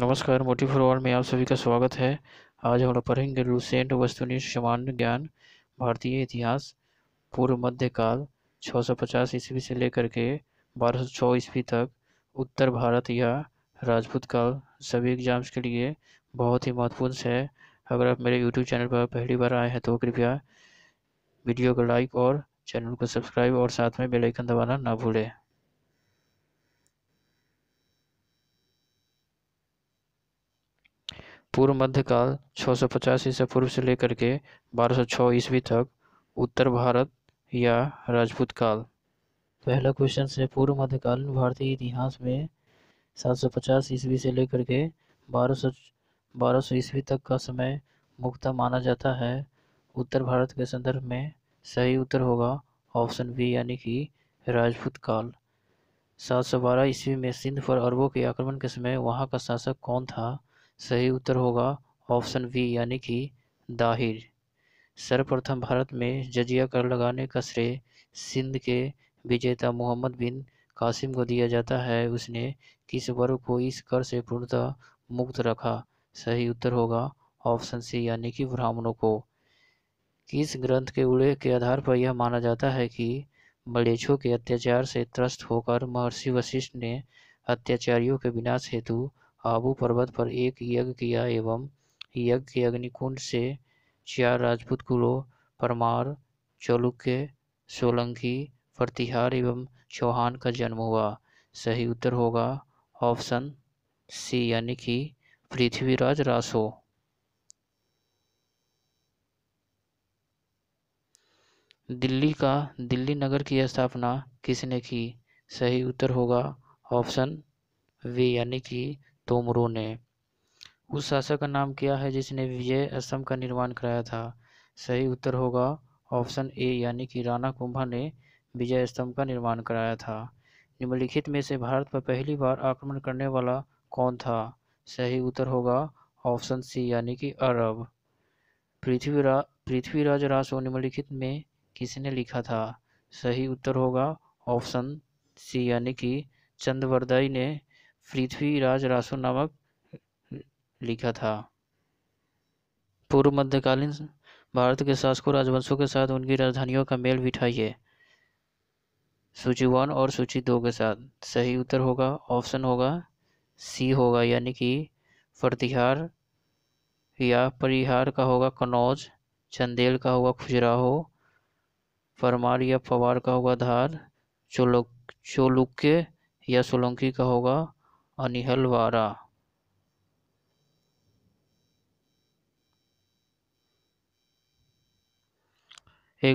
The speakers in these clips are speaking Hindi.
नमस्कार मोटी फॉर ऑल में आप सभी का स्वागत है आज हम लोग पढ़ेंगे रूसेंट वस्तुनिष्ठ सामान्य ज्ञान भारतीय इतिहास पूर्व मध्यकाल 650 ईस्वी से लेकर के 1206 ईस्वी तक उत्तर भारत या राजपूत काल सभी एग्जाम्स के लिए बहुत ही महत्वपूर्ण है अगर आप मेरे यूट्यूब चैनल पर पहली बार आए हैं तो कृपया वीडियो को लाइक और चैनल को सब्सक्राइब और साथ में बेलाइकन दबाना ना भूलें पूर्व मध्यकाल 650 ईसा पूर्व से लेकर के 1206 ईस्वी तक उत्तर भारत या राजपूत काल पहला क्वेश्चन से पूर्व मध्यकालीन भारतीय इतिहास में 750 ईस्वी से लेकर के 1200 सौ ईस्वी तक का समय मुक्त माना जाता है उत्तर भारत के संदर्भ में सही उत्तर होगा ऑप्शन बी यानी कि राजपूत काल 712 ईस्वी में सिंध पर अरबों के आक्रमण के समय वहां का शासक कौन था सही उत्तर होगा ऑप्शन बी यानी कि दाहिर सर्वप्रथम भारत में जजिया कर लगाने का श्रेय सिंध के विजेता मोहम्मद बिन कासिम को दिया जाता है उसने किस वर्ग को इस कर से पूर्णतः मुक्त रखा सही उत्तर होगा ऑप्शन सी यानी कि ब्राह्मणों को किस ग्रंथ के उल्लेख के आधार पर यह माना जाता है कि मलेच्छों के अत्याचार से त्रस्त होकर महर्षि वशिष्ठ ने अत्याचारियों के विनाश हेतु आबू पर्वत पर एक यज्ञ किया एवं यज्ञ के अग्निकुंड से चार राजपूत कुलों परमार चौलुक्य सोलंकी प्रतिहार एवं चौहान का जन्म हुआ सही उत्तर होगा ऑप्शन सी यानी कि पृथ्वीराज रासो दिल्ली का दिल्ली नगर की स्थापना किसने की सही उत्तर होगा ऑप्शन वी यानी कि तोमरो ने उस शासक का नाम क्या है जिसने विजय असम का निर्माण कराया था सही उत्तर होगा ऑप्शन ए यानी कि राणा कुंभा ने विजय स्तंभ का निर्माण कराया था निम्नलिखित में से भारत पर पहली बार आक्रमण करने वाला कौन था सही उत्तर होगा ऑप्शन सी यानी कि अरब पृथ्वीराज पृथ्वीराज राशो निम्नलिखित में किसने लिखा था सही उत्तर होगा ऑप्शन सी यानी कि चंद्रवरदाई ने पृथ्वीराज रासो नामक लिखा था पूर्व मध्यकालीन भारत के शासकों राजवंशों के साथ उनकी राजधानियों का मेल बिठाइए सूची वन और सूची दो के साथ सही उत्तर होगा ऑप्शन होगा सी होगा यानी कि प्रतिहार या परिहार का होगा कनौज चंदेल का होगा खुजराहो परमार या पवार का होगा धार चोलो चोलुक्य या सोलंकी का होगा अनिहलवारा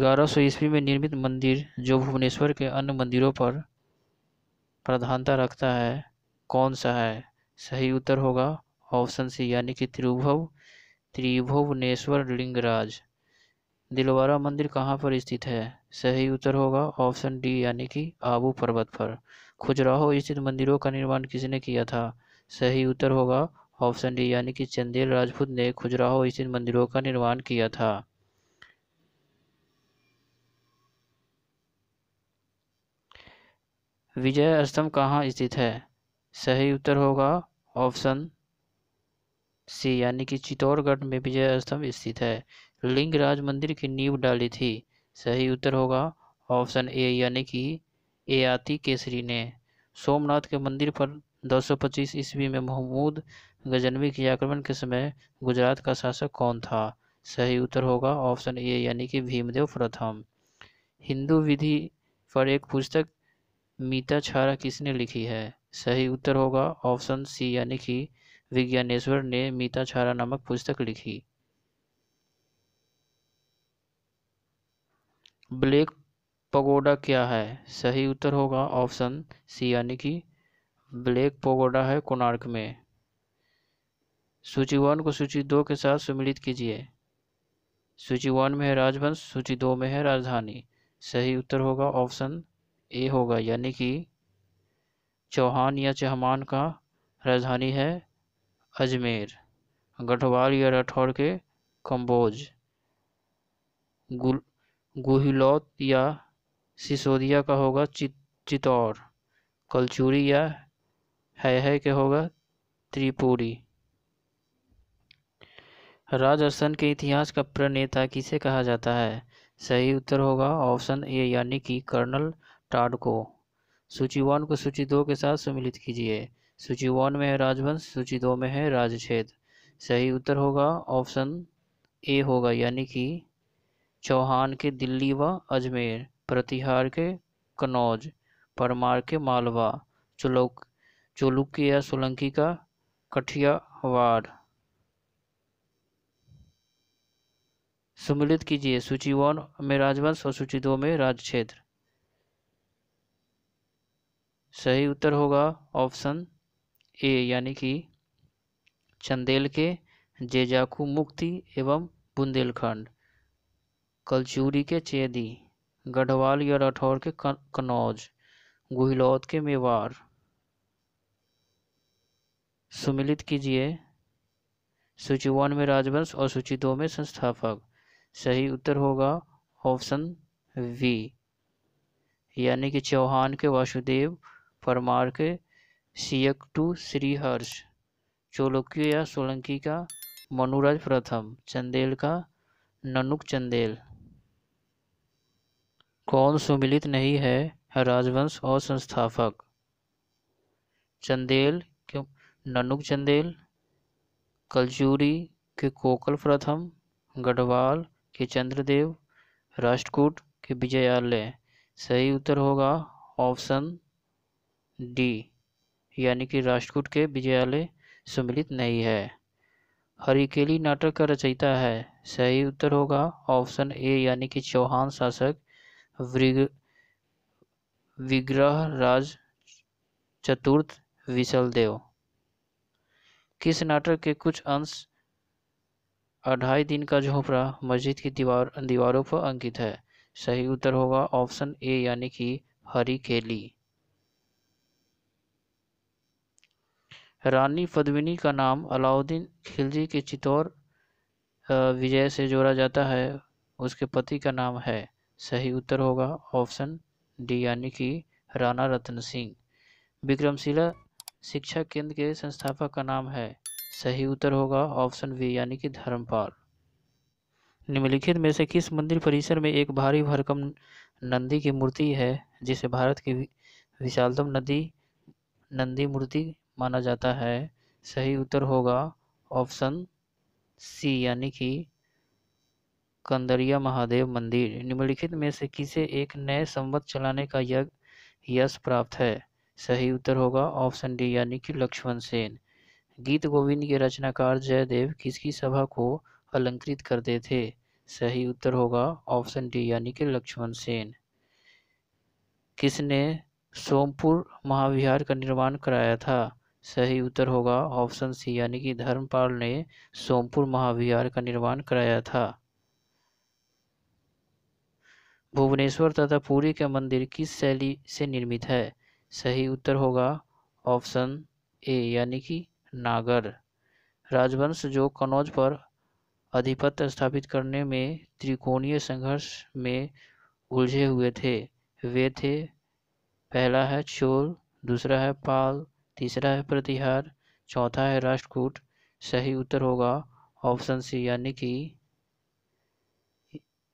ग्यारह सौ ईस्वी में निर्मित मंदिर जो भुवनेश्वर के अन्य मंदिरों पर प्रधानता रखता है कौन सा है सही उत्तर होगा ऑप्शन सी यानी कि त्रिभुव त्रिभुवनेश्वर लिंगराज दिलवारा मंदिर कहाँ पर स्थित है सही उत्तर होगा ऑप्शन डी यानी कि आबू पर्वत पर खुजराहो स्थित मंदिरों का निर्माण किसने किया था सही उत्तर होगा ऑप्शन डी यानी कि चंदेल राजपूत ने खुजराहो स्थित मंदिरों का निर्माण किया था विजय स्तंभ कहाँ स्थित है सही उत्तर होगा ऑप्शन सी यानी कि चित्तौड़गढ़ में विजय स्तंभ स्थित है लिंग राज मंदिर की नींव डाली थी सही उत्तर होगा ऑप्शन ए यानी कि एयाति केसरी ने सोमनाथ के मंदिर पर 225 ईस्वी में महमूद गजनवी के आक्रमण के समय गुजरात का शासक कौन था सही उत्तर होगा ऑप्शन ए यानी कि भीमदेव प्रथम हिंदू विधि पर एक पुस्तक मीता छारा किसने लिखी है सही उत्तर होगा ऑप्शन सी यानी कि विज्ञानेश्वर ने मीता छारा नामक पुस्तक लिखी ब्लैक पगोडा क्या है सही उत्तर होगा ऑप्शन सी यानी कि ब्लैक पगोडा है कोणार्क में सूची वन को सूची दो के साथ सम्मिलित कीजिए सूची वन में है राजवंश सूची दो में है राजधानी सही उत्तर होगा ऑप्शन ए होगा यानी कि चौहान या चहमान का राजधानी है अजमेर गढ़वाल या राठौर के कंबोज गुहिलौत या सिसोदिया का होगा चित चितौर कलचूरी या है, है के होगा त्रिपुरी राजस्थान के इतिहास का प्रणेता किसे कहा जाता है सही उत्तर होगा ऑप्शन ए यानी कि कर्नल टाड को सूची वन को सूची दो के साथ सम्मिलित कीजिए सूची वन में है राजवंश सूची दो में है राजछेद सही उत्तर होगा ऑप्शन ए होगा यानी कि चौहान के दिल्ली व अजमेर प्रतिहार के कनौज परमार के मालवा चुलोक या सोलंकी का कठियावाड़ सम्मिलित कीजिए सूची वन में राजवंश और सूची दो में राज क्षेत्र सही उत्तर होगा ऑप्शन ए यानी कि चंदेल के जेजाकू मुक्ति एवं बुंदेलखंड कलचूरी के चेदी गढ़वाल या राठौर के कन्नौज गुहिलौत के मेवार सुमिलित कीजिए सूची वन में राजवंश और सूची दो में संस्थापक सही उत्तर होगा ऑप्शन वी यानी कि चौहान के वासुदेव परमार के सीयक टू श्रीहर्ष चोलुक्य या सोलंकी का मनुराज प्रथम चंदेल का ननुक चंदेल कौन सुमिलित नहीं है राजवंश और संस्थापक चंदेल के ननुक चंदेल कलचूरी के कोकल प्रथम गढ़वाल के चंद्रदेव राष्ट्रकूट के विजयालय सही उत्तर होगा ऑप्शन डी यानी कि राष्ट्रकूट के विजयालय सम्मिलित नहीं है हरिकेली नाटक का रचयिता है सही उत्तर होगा ऑप्शन ए यानी कि चौहान शासक विग्रहराज चतुर्थ विशलदेव किस नाटक के कुछ अंश अढ़ाई दिन का झोपड़ा मस्जिद की दीवार दीवारों पर अंकित है सही उत्तर होगा ऑप्शन ए यानी कि हरी खेली रानी पद्मिनी का नाम अलाउद्दीन खिलजी के चित्तौर विजय से जोड़ा जाता है उसके पति का नाम है सही उत्तर होगा ऑप्शन डी यानी कि राणा रतन सिंह विक्रमशिला शिक्षा केंद्र के संस्थापक का नाम है सही उत्तर होगा ऑप्शन बी यानी कि धर्मपाल निम्नलिखित में से किस मंदिर परिसर में एक भारी भरकम नंदी की मूर्ति है जिसे भारत की विशालतम नदी नंदी मूर्ति माना जाता है सही उत्तर होगा ऑप्शन सी यानी कि कंदरिया महादेव मंदिर निम्नलिखित में से किसे एक नए संवत चलाने का यज्ञ यश प्राप्त है सही उत्तर होगा ऑप्शन डी यानी कि लक्ष्मण सेन गीत गोविंद के रचनाकार जयदेव किसकी सभा को अलंकृत करते थे सही उत्तर होगा ऑप्शन डी यानी कि लक्ष्मण सेन किसने सोमपुर महाविहार का निर्माण कराया था सही उत्तर होगा ऑप्शन सी यानी कि धर्मपाल ने सोमपुर महाविहार का निर्माण कराया था भुवनेश्वर तथा पुरी के मंदिर किस शैली से निर्मित है सही उत्तर होगा ऑप्शन ए यानी कि नागर राजवंश जो कनौज पर अधिपत्य स्थापित करने में त्रिकोणीय संघर्ष में उलझे हुए थे वे थे पहला है चोल दूसरा है पाल तीसरा है प्रतिहार चौथा है राष्ट्रकूट सही उत्तर होगा ऑप्शन सी यानी कि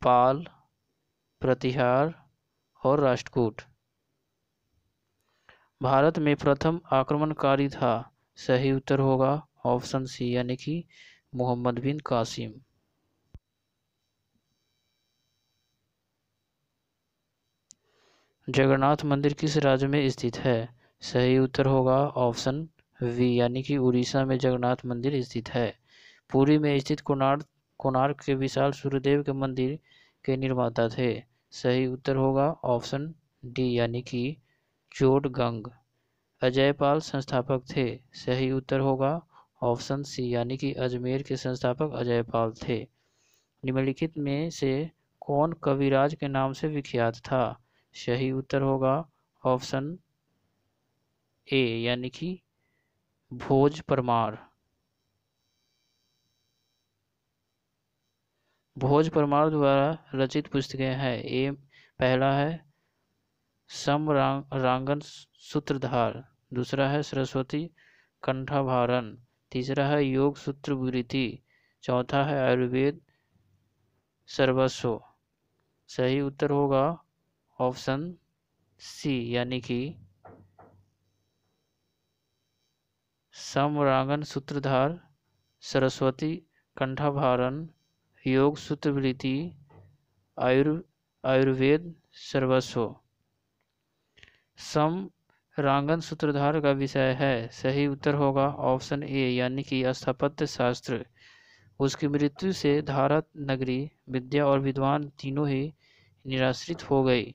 पाल प्रतिहार और राष्ट्रकूट भारत में प्रथम आक्रमणकारी था सही उत्तर होगा ऑप्शन सी यानी कि मोहम्मद बिन कासिम जगन्नाथ मंदिर किस राज्य में स्थित है सही उत्तर होगा ऑप्शन वी यानी कि उड़ीसा में जगन्नाथ मंदिर स्थित है पुरी में स्थित कोणार्क कोणार्क के विशाल सूर्यदेव के मंदिर के निर्माता थे सही उत्तर होगा ऑप्शन डी यानी कि गंग अजय पाल संस्थापक थे सही उत्तर होगा ऑप्शन सी यानी कि अजमेर के संस्थापक अजय पाल थे निम्नलिखित में से कौन कविराज के नाम से विख्यात था सही उत्तर होगा ऑप्शन ए यानी कि भोज परमार भोज परमार द्वारा रचित पुस्तकें हैं ये पहला है सम रांग, रांगन सूत्रधार दूसरा है सरस्वती कंठाभारण तीसरा है योग सूत्र वृत्ति चौथा है आयुर्वेद सर्वस्व सही उत्तर होगा ऑप्शन सी यानी कि समरांगन सूत्रधार सरस्वती कंठाभारण योग सूत्र वृत्ति आयुर् आयुर्वेद सर्वस्व सम रांगन सूत्रधार का विषय है सही उत्तर होगा ऑप्शन ए यानी कि स्थापत्य शास्त्र उसकी मृत्यु से धारा नगरी विद्या और विद्वान तीनों ही निराश्रित हो गई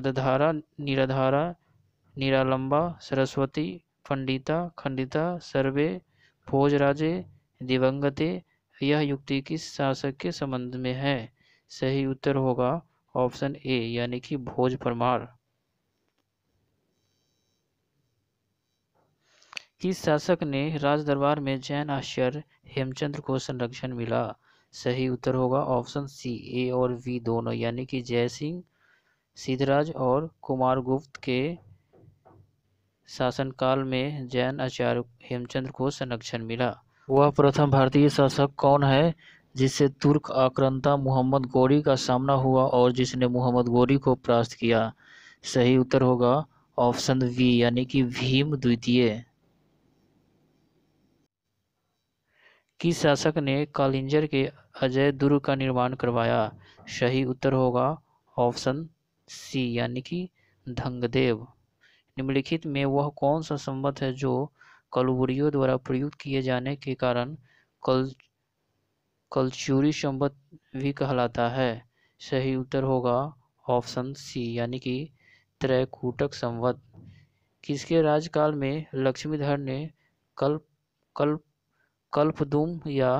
अधधारा निराधारा निरालंबा सरस्वती पंडिता खंडिता सर्वे भोजराजे दिवंगते यह युक्ति किस शासक के संबंध में है सही उत्तर होगा ऑप्शन ए यानी कि भोज परमार किस शासक ने राज दरबार में जैन आश्चर्य हेमचंद्र को संरक्षण मिला सही उत्तर होगा ऑप्शन सी ए और वी दोनों यानी कि जय सिंह सिद्धराज और कुमारगुप्त के शासनकाल में जैन आचार्य हेमचंद्र को संरक्षण मिला वह प्रथम भारतीय शासक कौन है जिससे तुर्क आक्रांता मोहम्मद गौरी का सामना हुआ और जिसने मोहम्मद गौरी को परास्त किया सही उत्तर होगा ऑप्शन वी यानी कि भीम द्वितीय किस शासक ने कालिंजर के अजय दुर्ग का निर्माण करवाया सही उत्तर होगा ऑप्शन सी यानी कि धंगदेव निम्नलिखित में वह कौन सा संबंध है जो कलवरियों द्वारा प्रयुक्त किए जाने के कारण कल कलचूरी संबद्ध भी कहलाता है सही उत्तर होगा ऑप्शन सी यानी कि त्रैकूटक संवत किसके राज्यकाल में लक्ष्मीधर ने कल्प कल्प कल्पदुम या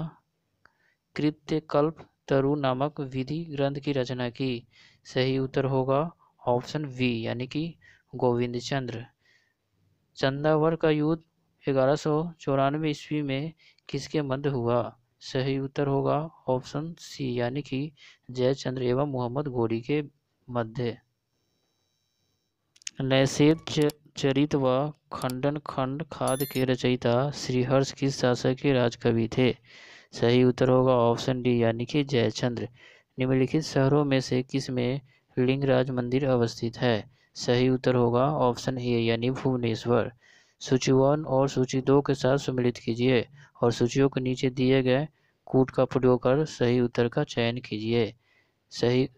कृत्यकल्प तरु नामक विधि ग्रंथ की रचना की सही उत्तर होगा ऑप्शन वी यानी कि गोविंद चंद्र चंदावर का युद्ध ग्यारह सौ चौरानवे ईस्वी में किसके मध्य हुआ सही उत्तर होगा ऑप्शन सी यानी कि जयचंद्र एवं मोहम्मद गोरी के मध्य नैसेब चरित व खंडन खंड खाद के रचयिता श्रीहर्ष किस शासक के राजकवि थे सही उत्तर होगा ऑप्शन डी यानी कि जयचंद्र निम्नलिखित शहरों में से किस में लिंगराज मंदिर अवस्थित है सही उत्तर होगा ऑप्शन ए यानी भुवनेश्वर सूची वन और सूची दो के साथ सम्मिलित कीजिए और सूचियों के नीचे दिए गए कूट का प्रयोग कर सही उत्तर का चयन कीजिए सही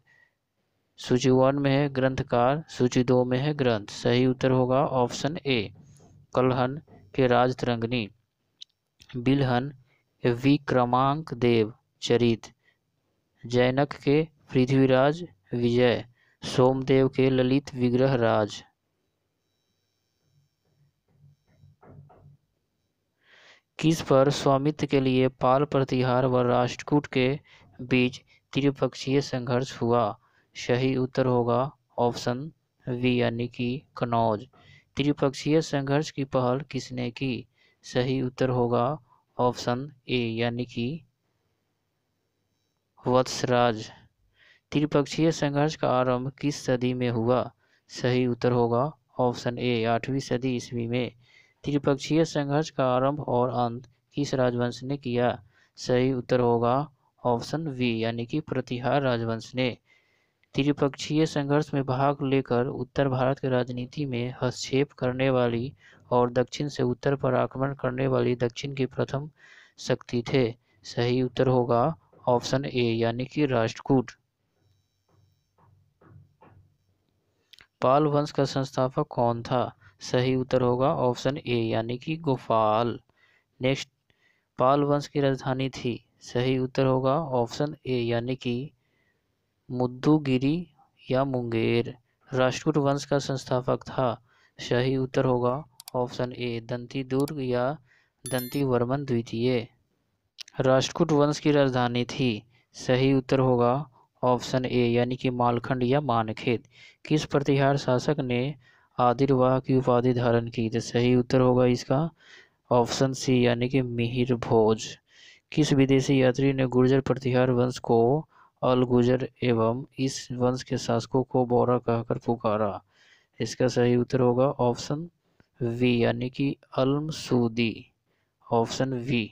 सूची वन में है ग्रंथकार सूची दो में है ग्रंथ सही उत्तर होगा ऑप्शन ए कलहन के राज तिरंगनी बिलहन विक्रमांक देव चरित जैनक के पृथ्वीराज विजय सोमदेव के ललित विग्रह राज किस पर स्वामित्व के लिए पाल प्रतिहार व राष्ट्रकूट के बीच त्रिपक्षीय संघर्ष हुआ सही उत्तर होगा ऑप्शन वी यानी कि कनौज त्रिपक्षीय संघर्ष की पहल किसने की सही उत्तर होगा ऑप्शन ए यानी कि वत्सराज त्रिपक्षीय संघर्ष का आरंभ किस सदी में हुआ सही उत्तर होगा ऑप्शन ए आठवीं सदी ईस्वी में त्रिपक्षीय संघर्ष का आरंभ और अंत किस राजवंश ने किया सही उत्तर होगा ऑप्शन वी यानी कि प्रतिहार राजवंश ने त्रिपक्षीय संघर्ष में भाग लेकर उत्तर भारत की राजनीति में हस्तक्षेप करने वाली और दक्षिण से उत्तर पर आक्रमण करने वाली दक्षिण की प्रथम शक्ति थे सही उत्तर होगा ऑप्शन ए यानी कि राष्ट्रकूट पाल वंश का संस्थापक कौन था सही उत्तर होगा ऑप्शन ए यानी कि गोपाल नेक्स्ट पाल वंश की राजधानी थी सही उत्तर होगा ऑप्शन ए यानी कि मुद्दूगिरी या मुंगेर राष्ट्रकूट वंश का संस्थापक था सही उत्तर होगा ऑप्शन ए दंती दुर्ग या दंती वर्मन द्वितीय राष्ट्रकूट वंश की राजधानी थी सही उत्तर होगा ऑप्शन ए यानी कि मालखंड या मानखेत किस प्रतिहार शासक ने आदिर वाह की उपाधि धारण की तो सही उत्तर होगा इसका ऑप्शन सी यानी कि मिहिर भोज किस विदेशी यात्री ने गुर्जर प्रतिहार वंश को गुजर एवं इस वंश के शासकों को बौरा कहकर पुकारा इसका सही उत्तर होगा ऑप्शन वी यानी कि सूदी ऑप्शन वी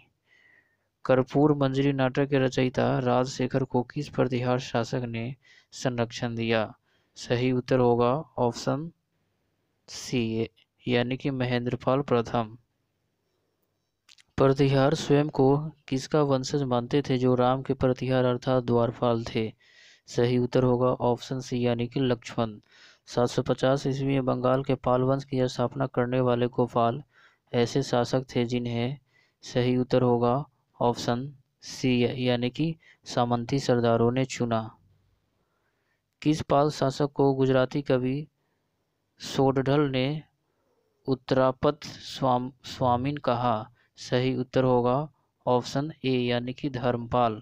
कर्पूर मंजरी नाटक के रचयिता राजशेखर को किस प्रतिहार शासक ने संरक्षण दिया सही उत्तर होगा ऑप्शन सी ए यानी कि महेंद्रपाल प्रथम प्रतिहार स्वयं को किसका वंशज मानते थे जो राम के प्रतिहार अर्थात द्वारपाल थे सही उत्तर होगा ऑप्शन सी यानी कि लक्ष्मण 750 ईस्वी में बंगाल के पाल वंश की स्थापना करने वाले गोपाल ऐसे शासक थे जिन्हें सही उत्तर होगा ऑप्शन सी यानी कि सामंती सरदारों ने चुना किस पाल शासक को गुजराती कवि सोडढल ने उत्तरापद स्वाम स्वामीन कहा सही उत्तर होगा ऑप्शन ए यानी कि धर्मपाल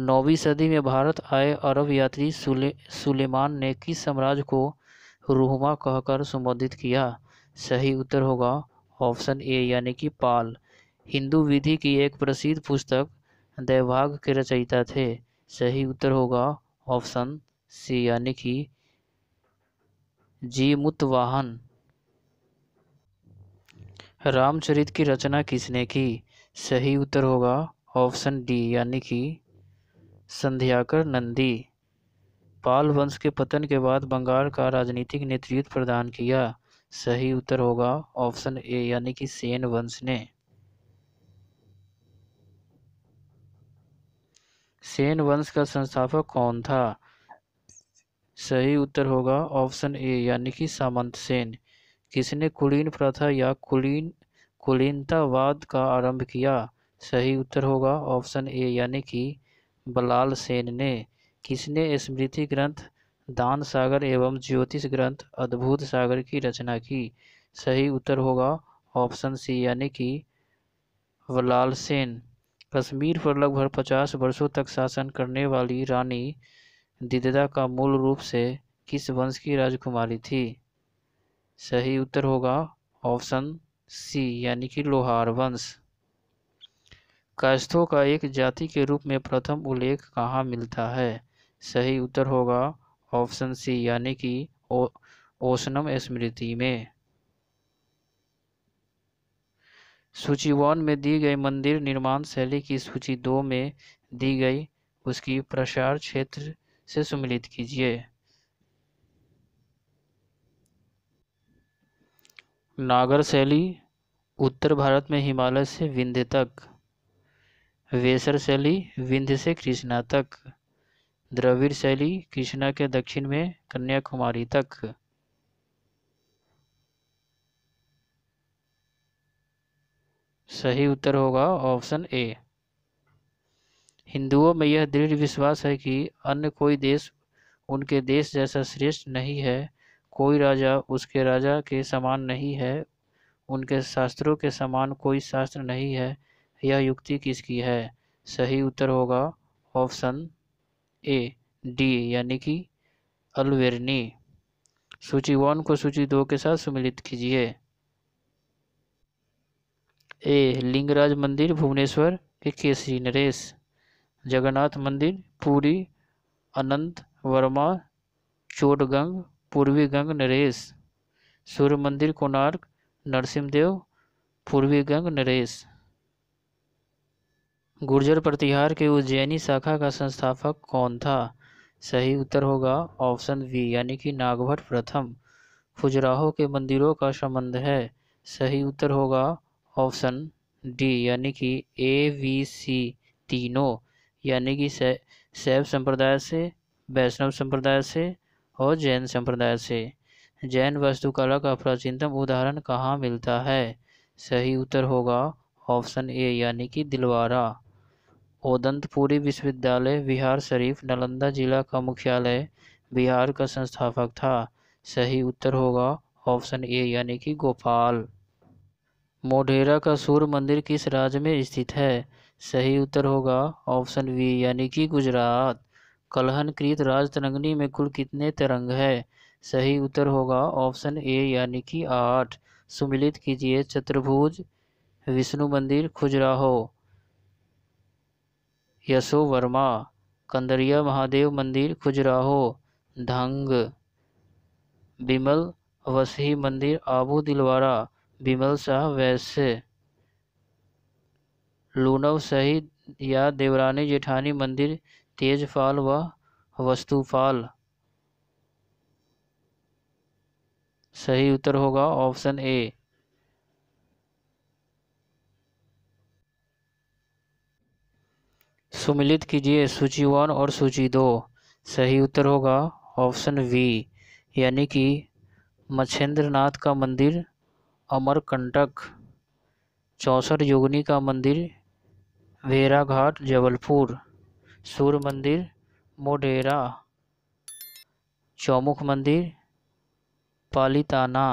नौवीं सदी में भारत आए अरब यात्री सुले, सुलेमान ने किस साम्राज्य को रूहमा कहकर संबोधित किया सही उत्तर होगा ऑप्शन ए यानी कि पाल हिंदू विधि की एक प्रसिद्ध पुस्तक दैवाग के रचयिता थे सही उत्तर होगा ऑप्शन सी यानी कि जी मुतवाहन रामचरित की रचना किसने की सही उत्तर होगा ऑप्शन डी यानी कि संध्याकर नंदी पाल वंश के पतन के बाद बंगाल का राजनीतिक नेतृत्व प्रदान किया सही उत्तर होगा ऑप्शन ए यानी कि सेन वंश ने सेन वंश का संस्थापक कौन था सही उत्तर होगा ऑप्शन ए यानी कि सामंत सेन किसने कुलीन प्रथा या कुलीन कुलीनतावाद का आरंभ किया सही उत्तर होगा ऑप्शन ए यानी कि बलाल सेन ने किसने स्मृति ग्रंथ दान सागर एवं ज्योतिष ग्रंथ अद्भुत सागर की रचना की सही उत्तर होगा ऑप्शन सी यानी कि वलाल सेन कश्मीर पर लगभग पचास वर्षों तक शासन करने वाली रानी दिदा का मूल रूप से किस वंश की राजकुमारी थी सही उत्तर होगा ऑप्शन सी यानी कि लोहार वंश कास्थों का एक जाति के रूप में प्रथम उल्लेख कहाँ मिलता है सही उत्तर होगा ऑप्शन सी यानी कि ओसनम स्मृति में सूची वन में दी गई मंदिर निर्माण शैली की सूची दो में दी गई उसकी प्रसार क्षेत्र से सम्मिलित कीजिए नागर शैली उत्तर भारत में हिमालय से विंध्य तक वेसर शैली विंध्य से कृष्णा तक द्रविड़ शैली कृष्णा के दक्षिण में कन्याकुमारी तक सही उत्तर होगा ऑप्शन ए हिंदुओं में यह दृढ़ विश्वास है कि अन्य कोई देश उनके देश जैसा श्रेष्ठ नहीं है कोई राजा उसके राजा के समान नहीं है उनके शास्त्रों के समान कोई शास्त्र नहीं है यह युक्ति किसकी है सही उत्तर होगा ऑप्शन ए डी यानी कि अलवेरनी सूची वन को सूची दो के साथ सम्मिलित कीजिए ए लिंगराज मंदिर भुवनेश्वर के केसरी नरेश जगन्नाथ मंदिर पूरी अनंत वर्मा चोटगंग पूर्वी गंग नरेश सूर्य मंदिर कोणार्क नरसिंहदेव पूर्वी गंग नरेश गुर्जर प्रतिहार के उज्जैनी शाखा का संस्थापक कौन था सही उत्तर होगा ऑप्शन बी यानी कि नागभट प्रथम खुजराहो के मंदिरों का संबंध है सही उत्तर होगा ऑप्शन डी यानी कि ए वी सी तीनों यानी कि शैव संप्रदाय से वैष्णव संप्रदाय से और जैन संप्रदाय से जैन वस्तुकला का प्राचीनतम उदाहरण कहाँ मिलता है सही उत्तर होगा ऑप्शन ए यानी कि दिलवारा ओदंतपुरी विश्वविद्यालय बिहार शरीफ नालंदा जिला का मुख्यालय बिहार का संस्थापक था सही उत्तर होगा ऑप्शन ए यानी कि गोपाल मोढेरा का सूर्य मंदिर किस राज्य में स्थित है सही उत्तर होगा ऑप्शन बी यानी कि गुजरात कलहनकृत राज तरंगनी में कुल कितने तरंग है सही उत्तर होगा ऑप्शन ए यानी कि आठ सुमिलित कीजिए चतुर्भुज विष्णु मंदिर खुजराहो यशो वर्मा कंदरिया महादेव मंदिर खुजराहो धंग बिमल वसही मंदिर आबू दिलवारा विमल शाह वैसे लूनव सही या देवरानी जेठानी मंदिर तेजपाल व वस्तुपाल सही उत्तर होगा ऑप्शन ए सुमिलित कीजिए सूची वन और सूची दो सही उत्तर होगा ऑप्शन वी यानी कि मच्छेंद्र नाथ का मंदिर अमरकंटक चौसठ योगनी का मंदिर वेराघाट जबलपुर सूर्य मंदिर मोढेरा चौमुख मंदिर पालीताना